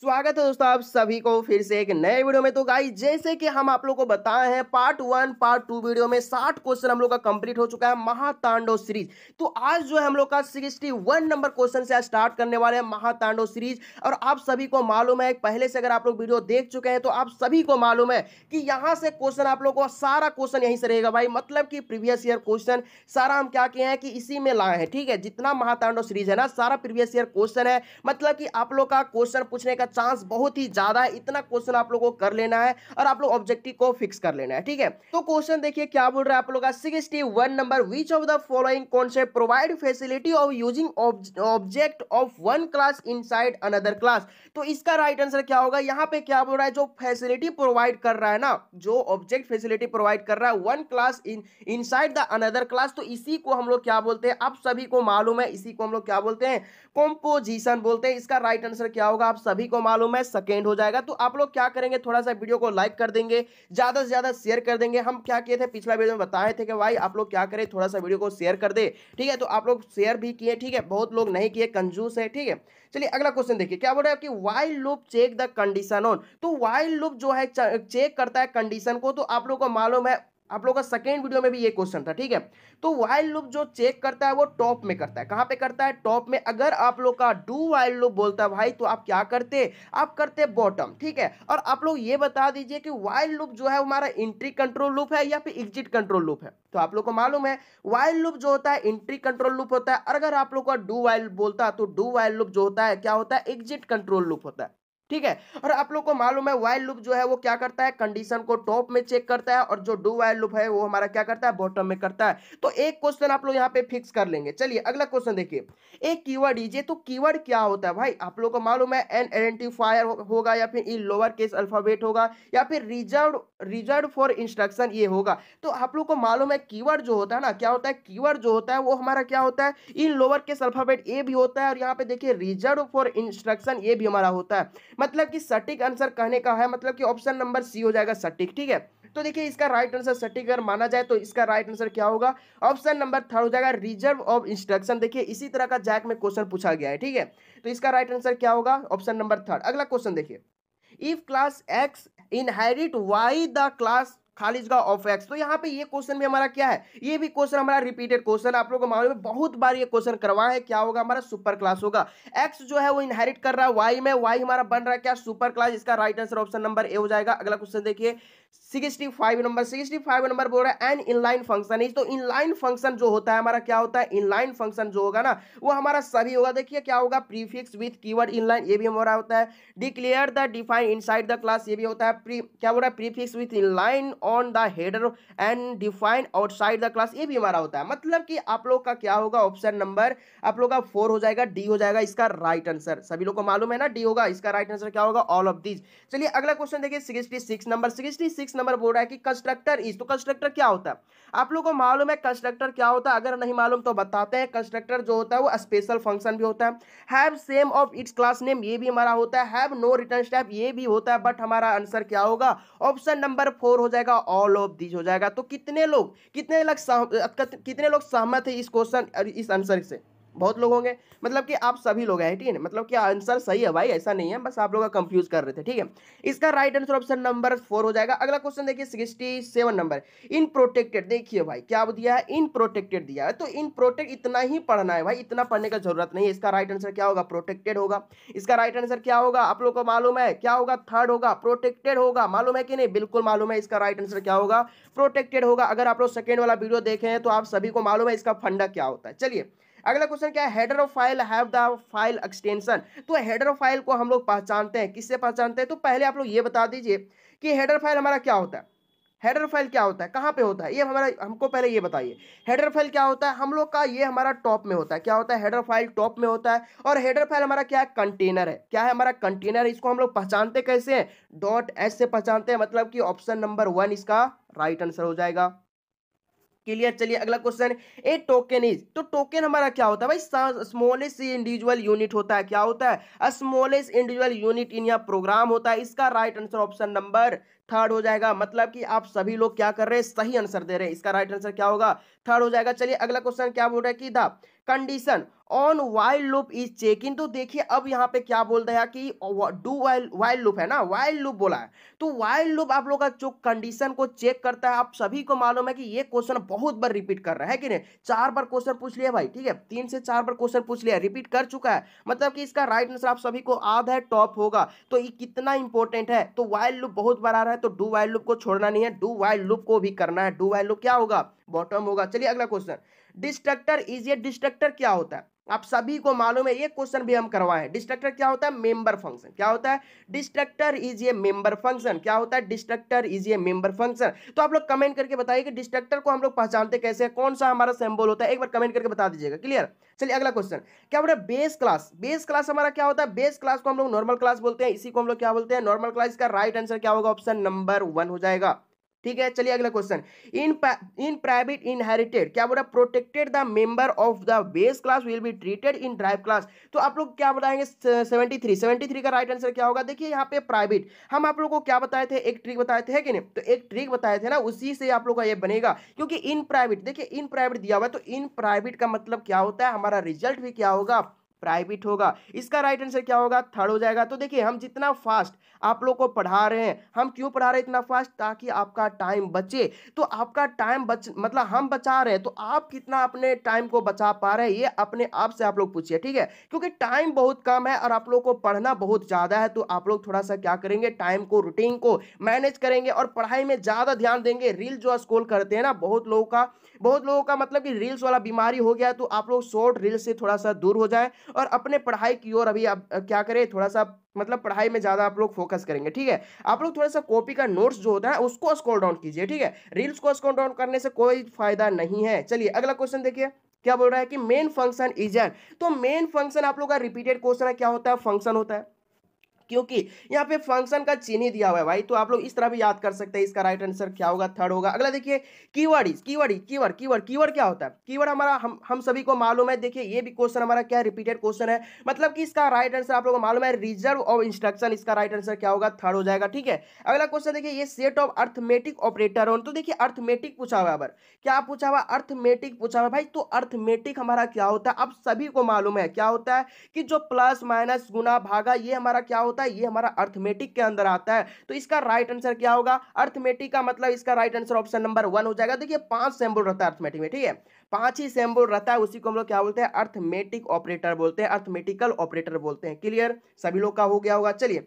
स्वागत है दोस्तों आप सभी को फिर से एक नए वीडियो में तो गाइस जैसे कि हम आप लोग को बताए हैं part one part two video में साठ क्वेश्चन हम लोग का कंप्लीट हो चुका है महातांडव सीरीज तो आज जो है हम लोग का सिक्सटी वन नंबर क्वेश्चन से स्टार्ट करने वाले हैं महातांडव सीरीज और आप सभी को मालूम है पहले से अगर आप लोग वीडियो देख चुके हैं तो आप सभी को मालूम है कि यहाँ से क्वेश्चन आप लोग को सारा क्वेश्चन यहीं से रहेगा भाई मतलब कि प्रीवियस ईयर क्वेश्चन सारा हम क्या किए हैं कि इसी में लाए हैं ठीक है जितना महातांडव सीरीज है ना सारा प्रीवियस ईयर क्वेश्चन है मतलब कि आप लोग का क्वेश्चन पूछने का का चांस बहुत ही ज्यादा है इतना क्वेश्चन आप लोगों को कर लेना है और आप लोग ऑब्जेक्टिव को फिक्स कर लेना है ठीक है तो क्वेश्चन देखिए क्या बोल रहा है आप लोग का sixty one number which of the following concept provide facility of using object of one class in another class तो इसका राइट आंसर क्या होगा यहाँ पे क्या बोल रहा है जो फैसिलिटी प्रोवाइड कर रहा है ना जो ऑब्जेक्ट फैसिलिटी प्रोवाइड कर रहा है one class in inside the another class तो इसी को हम लोग क्या बोलते हैं आप सभी को मालूम है इसी को हम लोग क्या बोलते हैं कॉम्पोजिशन बोलते हैं इसका राइट आंसर क्या होगा आप सभी को को मालूम है सेकेंड हो जाएगा तो आप लोग क्या करेंगे थोड़ा सा वीडियो को लाइक कर देंगे ज़्यादा से ज़्यादा शेयर कर देंगे हम क्या किए थे पिछला वीडियो में बताए थे कि भाई आप लोग क्या करें थोड़ा सा वीडियो को शेयर कर दे ठीक है तो आप लोग शेयर भी किए ठीक है बहुत लोग नहीं किए कंजूस है ठीक है चलिए अगला क्वेश्चन देखिए क्या बोल रहे हैं कि while loop check the condition on तो वाइल्ड लुप जो है चेक करता है कंडीशन को तो आप लोग को मालूम है आप लोगों का सेकेंड वीडियो में भी ये क्वेश्चन था ठीक है तो वाइल्ड लुप जो चेक करता है वो टॉप में करता है कहाँ पे करता है टॉप में अगर आप लोग का डू वाइल्ड लुप बोलता है भाई तो आप क्या करते आप करते बॉटम ठीक है और आप लोग ये बता दीजिए कि वाइल्ड लुप जो है हमारा एंट्री कंट्रोल लुप है या फिर एग्जिट कंट्रोल लुप है तो आप लोग को मालूम है वाइल्ड लुप जो होता है एंट्री कंट्रोल लुप होता है अगर आप लोग का डू वाइल्ड बोलता है तो डू वाइल्ड लुप जो होता है क्या होता है एग्जिट कंट्रोल लुप होता है ठीक है और आप लोग को मालूम है वाइल लुप जो है वो क्या करता है कंडीशन को टॉप में चेक करता है और जो डू वाइल लुप है वो हमारा क्या करता है बॉटम में करता है तो एक क्वेश्चन आप लोग यहाँ पे फिक्स कर लेंगे चलिए अगला क्वेश्चन देखिए एक कीवर्ड लीजिए तो कीवर्ड क्या होता है भाई आप लोग को मालूम है एन आइडेंटिफायर होगा या फिर इन लोअर केस अल्फाबेट होगा या फिर रिजर्व रिजर्व फॉर इंस्ट्रक्शन ये होगा तो आप लोग को मालूम है कीवर्ड जो होता है ना क्या होता है कीवर्ड जो होता है वो हमारा क्या होता है in lower case alphabet A भी होता है और यहाँ पे देखिए रिजर्व फॉर इंस्ट्रक्शन ये भी हमारा होता है मतलब कि सटीक आंसर कहने का है मतलब कि ऑप्शन नंबर सी हो जाएगा सटीक ठीक है तो देखिए इसका राइट आंसर सटीक अगर माना जाए तो इसका राइट आंसर क्या होगा ऑप्शन नंबर थर्ड हो जाएगा रिजर्व ऑफ इंस्ट्रक्शन देखिए इसी तरह का जैक में क्वेश्चन पूछा गया है ठीक है तो इसका राइट आंसर क्या होगा ऑप्शन नंबर थर्ड अगला क्वेश्चन देखिए if class X inherit Y the class खालिज का ऑफ एक्स तो यहाँ पे ये क्वेश्चन भी हमारा क्या है ये भी क्वेश्चन हमारा रिपीटेड क्वेश्चन आप लोगों को मालूम है बहुत बार ये क्वेश्चन करवा है क्या होगा हमारा सुपर क्लास होगा एक्स जो है वो इनहेरिट कर रहा है वाई में वाई हमारा बन रहा है क्या सुपर क्लास इसका right answer option number A हो जाएगा अगला क्वेश्चन देखिए sixty five number sixty five number बोल रहा है एन इनलाइन फंक्शन इज तो इनलाइन फंक्शन जो होता है हमारा क्या होता है इनलाइन फंक्शन जो होगा ना वो हमारा सभी होगा देखिए क्या होगा प्रीफिक्स विथ कीवर्ड इनलाइन ये भी हमारा होता है declare the define inside the class ये भी होता है प्री क्या बोल रहा है prefix with inline on the header and define outside the class ये भी हमारा होता है मतलब कि आप लोग का क्या होगा ऑप्शन नंबर आप लोग का फोर हो जाएगा डी हो जाएगा इसका राइट आंसर सभी लोग को मालूम है ना डी होगा इसका राइट आंसर क्या होगा ऑल ऑफ दीज चलिए अगला क्वेश्चन देखिए sixty six number sixty six number बोल रहा है कि कंस्ट्रक्टर इज तो कंस्ट्रक्टर क्या होता है आप लोगों को मालूम है कंस्ट्रक्टर क्या होता है अगर नहीं मालूम तो बताते हैं कंस्ट्रक्टर जो होता है वो स्पेशल फंक्शन भी होता है have same of its class name ये भी हमारा होता है हैव नो रिटर्न स्टैप ये भी होता है बट हमारा आंसर क्या होगा ऑप्शन नंबर फोर हो जाएगा ऑल ऑफ दीज हो जाएगा तो कितने लोग कितने लोग कितने लोग सहमत है इस क्वेश्चन इस आंसर से बहुत लोग होंगे मतलब कि आप सभी लोग हैं ठीक है मतलब कि आंसर सही है भाई ऐसा नहीं है बस आप लोग का कंफ्यूज कर रहे थे ठीक है इसका right answer option number four हो जाएगा अगला क्वेश्चन देखिए sixty seven number in protected देखिए भाई क्या दिया है इन प्रोटेक्टेड दिया है तो इन प्रोटेक्ट इतना ही पढ़ना है भाई इतना पढ़ने का जरूरत नहीं है इसका राइट आंसर क्या होगा प्रोटेक्टेड होगा इसका राइट आंसर क्या होगा आप लोग को मालूम है क्या होगा थर्ड होगा प्रोटेक्टेड होगा मालूम है कि नहीं बिल्कुल मालूम है इसका राइट आंसर क्या होगा प्रोटेक्टेड होगा अगर आप लोग सेकेंड वाला वीडियो देखे हैं तो आप सभी को मालूम है इसका फंडा क्या होता है चलिए अगला क्वेश्चन क्या है header of file have the file extension तो हेडर ऑफ फाइल को हम लोग पहचानते हैं किससे पहचानते हैं तो पहले आप लोग ये बता दीजिए कि हेडर फाइल हमारा क्या होता है हेडर फाइल क्या होता है कहाँ पे होता है ये हमारा हमको पहले ये बताइए हेडर फाइल क्या होता है हम लोग का ये हमारा टॉप में होता है क्या होता है हेडर फाइल टॉप में होता है और हेडर फाइल हमारा क्या है कंटेनर है क्या है हमारा कंटेनर इसको हम लोग पहचानते कैसे हैं डॉट एस से पहचानते हैं मतलब कि ऑप्शन नंबर वन इसका राइट आंसर हो जाएगा क्लियर चलिए अगला क्वेश्चन ए टोकन इज तो टोकन हमारा क्या होता है भाई स्मॉलेस्ट इंडिविजुअल यूनिट होता है क्या होता है स्मॉलेस्ट इंडिविजुअल यूनिट इन या प्रोग्राम होता है इसका right answer option number third हो जाएगा मतलब कि आप सभी लोग क्या कर रहे हैं सही आंसर दे रहे हैं इसका राइट आंसर क्या होगा थर्ड हो जाएगा चलिए अगला क्वेश्चन क्या बोल रहा है कि the condition on while loop is check in तो देखिए अब यहाँ पे क्या बोल रहा है कि डू वाइल वाइल लूप है ना वाइल लूप बोला है तो वाइल लूप आप लोग का जो कंडीशन को चेक करता है आप सभी को मालूम है कि ये क्वेश्चन बहुत बार रिपीट कर रहा है कि नहीं चार बार क्वेश्चन पूछ लिया भाई ठीक है तीन से चार बार क्वेश्चन पूछ लिया रिपीट कर चुका है मतलब कि इसका राइट आंसर आप सभी को आधा है टॉप होगा तो ये कितना इंपॉर्टेंट है तो वाइल लूप बहुत बार आ रहा है है तो डू वाइल लुप को छोड़ना नहीं है डू वाइल लुप को भी करना है डू वाइल लुप क्या होगा बॉटम होगा चलिए अगला question destructor is a destructor क्या होता है आप सभी को मालूम है ये क्वेश्चन भी हम हैं डिस्ट्रक्टर क्या होता है मेंबर फंक्शन क्या होता है destructor is a member function क्या होता है destructor is a member function तो आप लोग कमेंट करके बताइए कि डिस्ट्रक्टर को हम लोग पहचानते कैसे है कौन सा हमारा सिंबल होता है एक बार कमेंट करके बता दीजिएगा क्लियर चलिए अगला क्वेश्चन क्या बोला बेस क्लास बेस क्लास हमारा क्या होता है बेस क्लास को हम लोग नॉर्मल क्लास बोलते हैं इसी को हम लोग क्या बोलते हैं नॉर्मल क्लास का राइट आंसर क्या होगा ऑप्शन नंबर वन हो जाएगा ठीक है चलिए अगला question in in private inherited क्या बोला protected the member of the base class will be treated in drive class तो आप लोग क्या बताएंगे सेवेंटी थ्री सेवेंटी थ्री का राइट आंसर क्या होगा देखिए यहाँ पे प्राइवेट हम आप लोग को क्या बताए थे एक ट्रिक बताए थे कि नहीं तो एक ट्रिक बताए थे ना उसी से आप लोग का यह बनेगा क्योंकि इन प्राइवेट देखिए इन प्राइवेट दिया हुआ है तो इन प्राइवेट का मतलब क्या होता है हमारा रिजल्ट भी क्या होगा प्राइवेट होगा इसका राइट आंसर क्या होगा थर्ड हो जाएगा तो देखिए हम जितना फास्ट आप लोग को पढ़ा रहे हैं हम क्यों पढ़ा रहे हैं इतना फास्ट ताकि आपका टाइम बचे तो आपका टाइम बच मतलब हम बचा रहे हैं तो आप कितना अपने टाइम को बचा पा रहे हैं ये अपने आप से आप लोग पूछिए ठीक है क्योंकि टाइम बहुत कम है और आप लोग को पढ़ना बहुत ज़्यादा है तो आप लोग थोड़ा सा क्या करेंगे टाइम को रूटीन को मैनेज करेंगे और पढ़ाई में ज़्यादा ध्यान देंगे रील जो स्कोल करते हैं ना बहुत लोगों का बहुत लोगों का मतलब कि रील्स वाला बीमारी हो गया तो आप लोग शॉर्ट रील से थोड़ा सा दूर हो जाए और अपने पढ़ाई की ओर अभी आप क्या करें थोड़ा सा मतलब पढ़ाई में ज़्यादा आप लोग फोकस करेंगे ठीक है आप लोग थोड़ा सा कॉपी का नोट्स जो होता है उसको स्कोर डाउन कीजिए ठीक है रील्स को स्कोर डाउन करने से कोई फायदा नहीं है चलिए अगला क्वेश्चन देखिए क्या बोल रहा है कि मेन फंक्शन इज एन तो मेन फंक्शन आप लोग का रिपीटेड क्वेश्चन है क्या होता है फंक्शन होता है क्योंकि यहाँ पे फंक्शन का चिन्ह दिया हुआ है भाई तो आप लोग इस तरह भी याद कर सकते हैं इसका राइट आंसर क्या होगा थर्ड होगा अगला देखिए keyword is keyword keyword keyword keyword क्या होता है कीवर्ड हमारा हम हम सभी को मालूम है देखिए ये भी क्वेश्चन हमारा क्या रिपीटेड क्वेश्चन है मतलब कि इसका राइट आंसर आप लोगों को मालूम है रिजर्व ऑफ इंस्ट्रक्शन इसका राइट आंसर क्या होगा थर्ड हो जाएगा ठीक है अगला क्वेश्चन देखिए ये सेट ऑफ अर्थमेटिक ऑपरेटर तो देखिए अर्थमेटिक पूछा हुआ है क्या पूछा हुआ अर्थमेटिक पूछा हुआ भाई तो अर्थमेटिक हमारा क्या होता है आप सभी को मालूम है क्या होता है कि जो प्लस माइनस गुना भागा ये हमारा क्या होता होता है ये हमारा अर्थमेटिक के अंदर आता है तो इसका राइट आंसर क्या होगा अर्थमेटिक का मतलब इसका right answer option number one हो जाएगा देखिए पांच सेम्बुल रहता है अर्थमेटिक में ठीक है पांच ही सेम्बुल रहता है उसी को हम लोग क्या बोलते हैं अर्थमेटिक ऑपरेटर बोलते हैं अर्थमेटिकल ऑपरेटर बोलते हैं क्लियर सभी लोग का हो गया होगा चलिए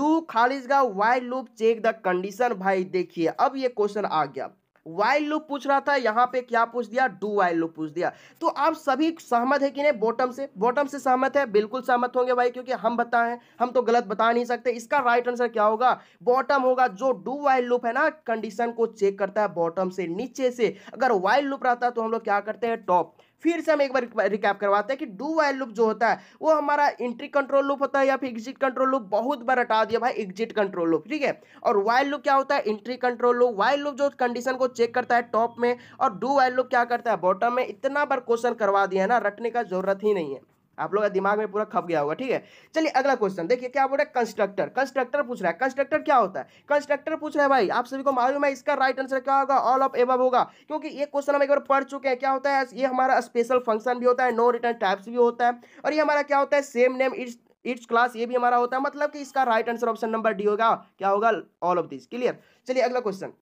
डू खालिज का while loop check the condition भाई देखिए अब ये क्वेश्चन आ गया वाइल लुप पूछ रहा था यहाँ पे क्या पूछ दिया डू वाइल लुप पूछ दिया तो आप सभी सहमत है कि नहीं बॉटम से बॉटम से सहमत है बिल्कुल सहमत होंगे भाई क्योंकि हम बताएं हम तो गलत बता नहीं सकते इसका राइट आंसर क्या होगा बॉटम होगा जो डू वाइल लुप है ना कंडीशन को चेक करता है बॉटम से नीचे से अगर वाइल लुप रहता है तो हम लोग क्या करते हैं टॉप फिर से हम एक बार रिकैप करवाते हैं कि डू वाइल लूप जो होता है वो हमारा एंट्री कंट्रोल लूप होता है या फिर एग्जिट कंट्रोल लूप बहुत बार हटा दिया भाई एग्जिट कंट्रोल लूप ठीक है और वाइल लूप क्या होता है entry control loop while loop जो कंडीशन को चेक करता है टॉप में और डू वाइल लूप क्या करता है बॉटम में इतना बार क्वेश्चन करवा दिया है ना रटने का जरूरत ही नहीं है आप लोग का दिमाग में पूरा खप गया होगा ठीक है चलिए अगला क्वेश्चन देखिए क्या बोल रहा है कंस्ट्रक्टर कंस्ट्रक्टर पूछ रहा है कंस्ट्रक्टर क्या होता है कंस्ट्रक्टर पूछ रहा है भाई आप सभी को मालूम है इसका राइट आंसर क्या होगा ऑल ऑफ एबव होगा क्योंकि ये क्वेश्चन हम एक बार पढ़ चुके हैं क्या होता है ये हमारा स्पेशल फंक्शन भी होता है नो रिटर्न टाइप्स भी होता है और ये हमारा क्या होता है same name its its class ये भी हमारा होता है मतलब कि इसका right answer option number D होगा क्या होगा ऑल ऑफ दिस क्लियर चलिए अगला क्वेश्चन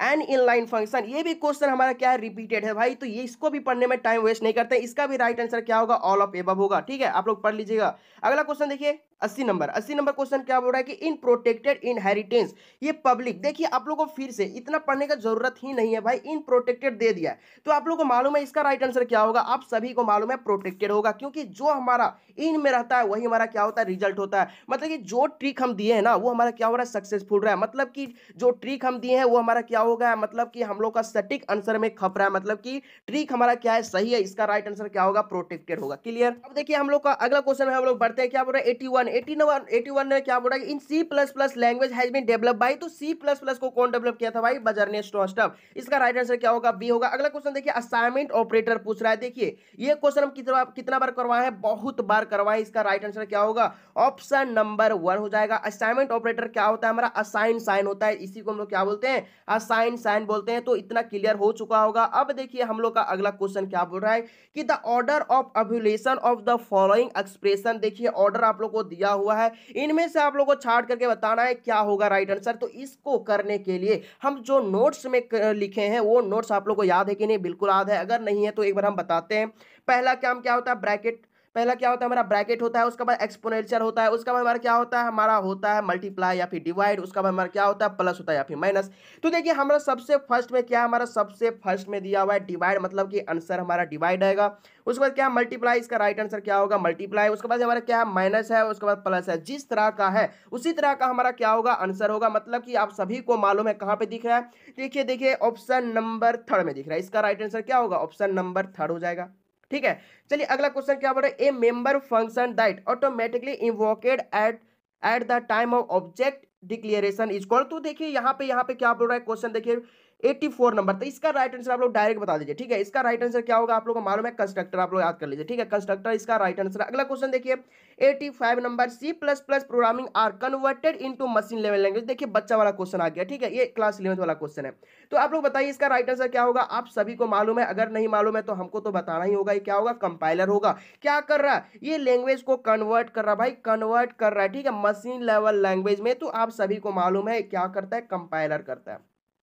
एंड इनलाइन फंक्शन ये भी क्वेश्चन हमारा क्या है रिपीटेड है भाई तो ये इसको भी पढ़ने में टाइम वेस्ट नहीं करते इसका भी राइट आंसर क्या होगा ऑल ऑफ एबव होगा ठीक है आप लोग पढ़ लीजिएगा अगला क्वेश्चन देखिए अस्सी नंबर अस्सी नंबर क्वेश्चन क्या बोल रहा है कि इन प्रोटेक्टेड इनहेरिटेंस ये पब्लिक देखिए आप लोगों को फिर से इतना पढ़ने का जरूरत ही नहीं है भाई इन प्रोटेक्टेड दे दिया है तो आप लोगों को मालूम है इसका राइट आंसर क्या होगा आप सभी को मालूम है प्रोटेक्टेड होगा क्योंकि जो हमारा इन में रहता है वही हमारा क्या होता है रिजल्ट होता है मतलब कि जो ट्रिक हम दिए हैं ना वो हमारा क्या हो रहा है सक्सेसफुल रहा है मतलब कि जो ट्रिक हम दिए हैं वो हमारा क्या होगा मतलब कि हम लोग का सटीक आंसर में खप रहा है मतलब कि ट्रिक हमारा क्या है सही है इसका राइट आंसर क्या होगा प्रोटेक्टेड होगा क्लियर अब देखिए हम लोग का अगला क्वेश्चन है हम लोग बढ़ते हैं क्या बोल रहे हैं eighty one eighty one eighty क्या बोला in C plus plus language has been develop by तो सी प्लस प्लस को कौन डेवलप किया था भाई बजरने स्टोस्टम इसका राइट आंसर क्या होगा बी होगा अगला क्वेश्चन देखिए असाइनमेंट ऑपरेटर पूछ रहा है देखिए ये क्वेश्चन हम कितना कितना बार करवाए हैं बहुत बार करवाए इसका राइट आंसर क्या होगा ऑप्शन नंबर वन हो जाएगा असाइनमेंट ऑपरेटर क्या होता है हमारा असाइन साइन होता है इसी को हम लोग क्या बोलते हैं असाइन साइन बोलते हैं तो इतना क्लियर हो चुका होगा अब देखिए हम लोग का अगला क्वेश्चन क्या बोल रहा है कि the order of evaluation of the following expression देखिए ऑर्डर आप लोग को दिया हुआ है इनमें से आप लोगों को छाट करके बताना है क्या होगा राइट आंसर तो इसको करने के लिए हम जो नोट्स में लिखे हैं वो नोट्स आप लोग को याद है कि नहीं बिल्कुल याद है अगर नहीं है तो एक बार हम बताते हैं पहला काम क्या होता है ब्रैकेट पहला क्या होता है हमारा ब्रैकेट होता है उसके बाद एक्सपोनेंशियल होता है उसका बाद हमारा क्या होता है हमारा होता है मल्टीप्लाई या फिर डिवाइड उसका बाद हमारा क्या होता है प्लस होता है या फिर माइनस तो देखिए हमारा सबसे फर्स्ट में क्या हमारा सबसे फर्स्ट में दिया हुआ है डिवाइड मतलब कि आंसर हमारा डिवाइड आएगा उसके बाद क्या मल्टीप्लाई इसका राइट आंसर क्या होगा मल्टीप्लाई उसके बाद हमारा क्या है माइनस है उसके बाद प्लस है जिस तरह का है उसी तरह का हमारा क्या होगा आंसर होगा मतलब कि आप सभी को मालूम है कहाँ पे दिख रहा है देखिए देखिए ऑप्शन नंबर थर्ड में दिख रहा है इसका राइट आंसर क्या होगा ऑप्शन नंबर थर्ड हो जाएगा ठीक है चलिए अगला क्वेश्चन क्या बोल रहा है a member function that automatically invoked at at the time of object declaration is call तो देखिए यहाँ पे यहाँ पे क्या बोल रहा है क्वेश्चन देखिए फोर नंबर तो इसका राइट आंसर आप लोग डायरेक्ट बता दीजिए ठीक है इसका राइट आंसर क्या होगा आप लोग को मालूम है कंस्ट्रक्टर आप लोग याद कर लीजिए ठीक है कंस्ट्रक्टर इसका राइट आंसर अगला क्वेश्चन देखिए five number C plus plus programming are converted into machine level language देखिए बच्चा वाला क्वेश्चन आ गया ठीक है ये क्लास इलेवंथ वाला क्वेश्चन है तो आप लोग बताइए इसका राइट आंसर क्या होगा आप सभी को मालूम है अगर नहीं मालूम है तो हमको तो बताना ही होगा ये क्या होगा कंपाइलर होगा क्या कर रहा है ये लैंग्वेज को कन्वर्ट कर रहा है भाई कन्वर्ट कर रहा है ठीक है मशीन लेवल लैंग्वेज में तो आप सभी को मालूम है क्या करता है कंपाइलर करता है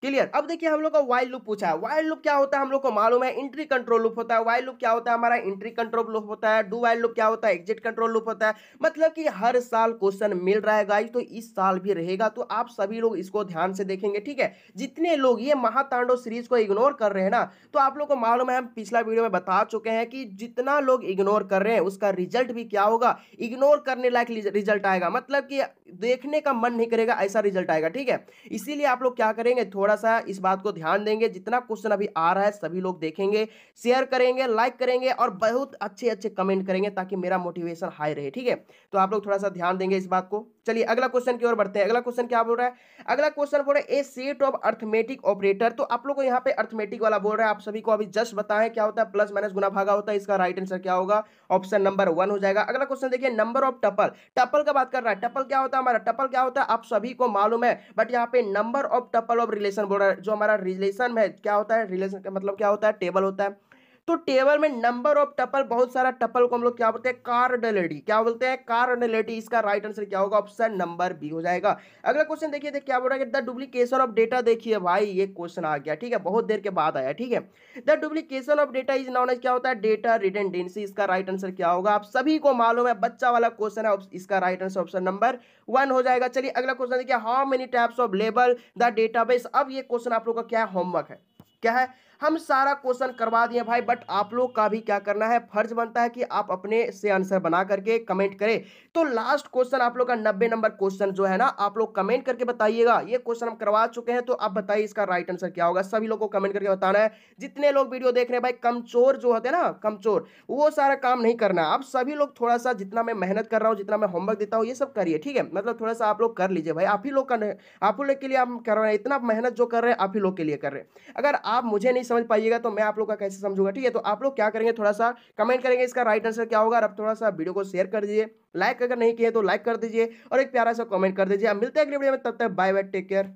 क्लियर अब देखिए हम लोग का वाइल्ड लूप पूछा है वाइल्ड लुक क्या होता है हम लोग को मालूम है एंट्री कंट्रोल लुप होता है वाइल्ड लुप क्या होता है हमारा एंट्री कंट्रोल लूप होता है डू वाइल्ड लूप क्या होता है एग्जिट कंट्रोल लुप होता है मतलब कि हर साल क्वेश्चन मिल रहा है गाइस तो इस साल भी रहेगा तो आप सभी लोग इसको ध्यान से देखेंगे ठीक है जितने लोग ये महातांडो सीरीज को इग्नोर कर रहे हैं ना तो आप लोग को मालूम है हम पिछला वीडियो में बता चुके हैं कि जितना लोग इग्नोर कर रहे हैं उसका रिजल्ट भी क्या होगा इग्नोर करने लायक रिजल्ट आएगा मतलब कि देखने का मन नहीं करेगा ऐसा रिजल्ट आएगा ठीक है इसीलिए आप लोग क्या करेंगे थोड़ा थोड़ा सा इस बात को ध्यान देंगे जितना क्वेश्चन अभी आ रहा है सभी लोग देखेंगे शेयर करेंगे लाइक करेंगे और बहुत अच्छे अच्छे कमेंट करेंगे ताकि मेरा मोटिवेशन हाई रहे ठीक है तो आप लोग थोड़ा सा ध्यान देंगे इस बात को चलिए अगला क्वेश्चन की ओर बढ़ते हैं अगला क्वेश्चन क्या बोल रहा है अगला क्वेश्चन बोल रहा है a set of arithmetic operator तो आप लोग को यहाँ पे अर्थमेटिक वाला बोल रहा है आप सभी को अभी जस्ट बताएं क्या होता है प्लस माइनस गुना भागा होता है इसका राइट आंसर क्या होगा ऑप्शन नंबर वन हो जाएगा अगला क्वेश्चन देखिए नंबर ऑफ टपल टपल का बात कर रहा है टपल क्या होता है हमारा टपल क्या होता है आप सभी को मालूम है बट यहाँ पे number of tuple of relation relation बोल रहा है जो हमारा रिलेशन है क्या होता है रिलेशन का मतलब क्या होता है टेबल होता है तो टेबल में नंबर ऑफ टपल बहुत सारा टपल को हम लोग क्या बोलते हैं कार्डलेटी क्या बोलते हैं कार्डलेटी इसका राइट आंसर क्या होगा ऑप्शन नंबर बी हो जाएगा अगला क्वेश्चन देखिए क्या बोल रहा है द डुप्लीकेशन ऑफ डेटा देखिए भाई ये क्वेश्चन आ गया ठीक है बहुत देर के बाद आया ठीक है the duplication of data is non क्या होता है डेटा रिटेंडेंसी इसका राइट आंसर क्या होगा आप सभी को मालूम है बच्चा वाला क्वेश्चन है इसका right answer option number one हो जाएगा चलिए अगला क्वेश्चन देखिए हाउ मेनी टाइप्स ऑफ लेबल द डेटाबेस अब ये क्वेश्चन आप लोग का क्या होमवर्क है क्या है हम सारा क्वेश्चन करवा दिए भाई बट आप लोग का भी क्या करना है फर्ज बनता है कि आप अपने से आंसर बना करके कमेंट करें तो लास्ट क्वेश्चन आप लोग का नब्बे नंबर क्वेश्चन जो है ना आप लोग कमेंट करके बताइएगा ये क्वेश्चन हम करवा चुके हैं तो आप बताइए इसका राइट आंसर क्या होगा सभी लोग को कमेंट करके बताना है जितने लोग वीडियो देख रहे हैं भाई कमचोर जो होते हैं ना कमचोर वो सारा काम नहीं करना आप सभी लोग थोड़ा सा जितना मैं मेहनत कर रहा हूँ जितना मैं होमवर्क देता हूँ ये सब करिए ठीक है मतलब थोड़ा सा आप लोग कर लीजिए भाई आप ही लोग का आप लोग के लिए आप कर रहे हैं इतना मेहनत जो कर रहे हैं आप ही लोग के लिए कर रहे हैं अगर आप मुझे नहीं समझ पाइएगा तो मैं आप लोग का कैसे समझूंगा ठीक है तो आप लोग क्या करेंगे थोड़ा सा कमेंट करेंगे इसका राइट आंसर क्या होगा अब थोड़ा सा वीडियो को शेयर कर दीजिए लाइक अगर नहीं किए तो लाइक कर दीजिए और एक प्यारा सा कमेंट कर दीजिए अब मिलते हैं अगले वीडियो में तब तक बाय बाय टेक केयर